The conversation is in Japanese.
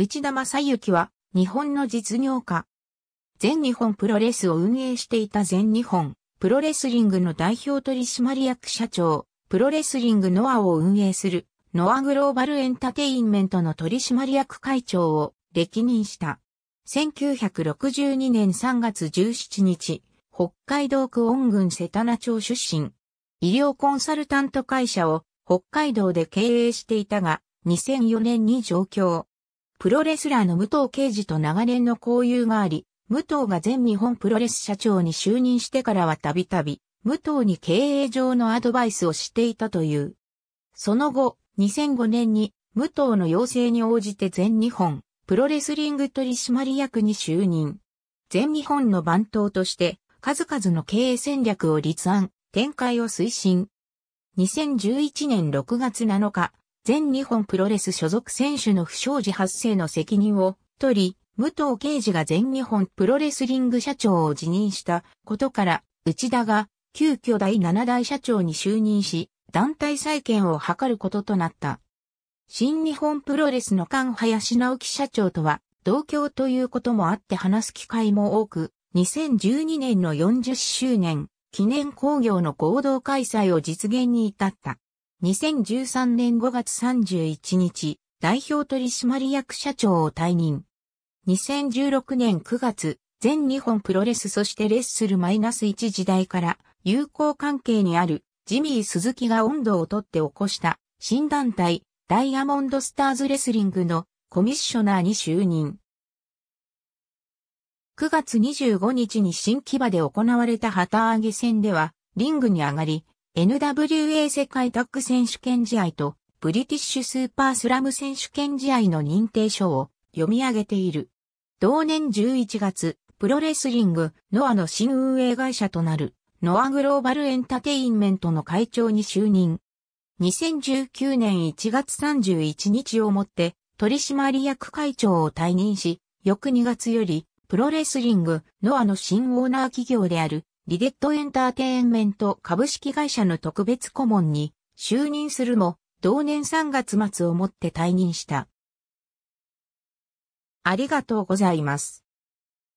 内田正幸は、日本の実業家。全日本プロレスを運営していた全日本、プロレスリングの代表取締役社長、プロレスリングノアを運営する、ノアグローバルエンタテインメントの取締役会長を歴任した。1962年3月17日、北海道区恩郡瀬田名町出身。医療コンサルタント会社を北海道で経営していたが、2004年に上京。プロレスラーの武藤敬司と長年の交友があり、武藤が全日本プロレス社長に就任してからはたびたび、武藤に経営上のアドバイスをしていたという。その後、2005年に武藤の要請に応じて全日本プロレスリング取締役に就任。全日本の番頭として数々の経営戦略を立案、展開を推進。2011年6月7日、全日本プロレス所属選手の不祥事発生の責任を取り、武藤敬司が全日本プロレスリング社長を辞任したことから、内田が急遽第7代社長に就任し、団体再建を図ることとなった。新日本プロレスの菅林直樹社長とは、同郷ということもあって話す機会も多く、2012年の40周年記念工業の合同開催を実現に至った。2013年5月31日、代表取締役社長を退任。2016年9月、全日本プロレスそしてレッスルマイナス1時代から友好関係にあるジミー・鈴木が温度をとって起こした新団体ダイヤモンドスターズレスリングのコミッショナーに就任。9月25日に新木場で行われた旗揚げ戦ではリングに上がり NWA 世界タッグ選手権試合とブリティッシュスーパースラム選手権試合の認定書を読み上げている。同年11月、プロレスリング、ノアの新運営会社となる、ノアグローバルエンタテインメントの会長に就任。2019年1月31日をもって取締役会長を退任し、翌2月よりプロレスリングノアの新オーナー企業であるリデットエンターテインメント株式会社の特別顧問に就任するも、同年3月末をもって退任した。ありがとうございます。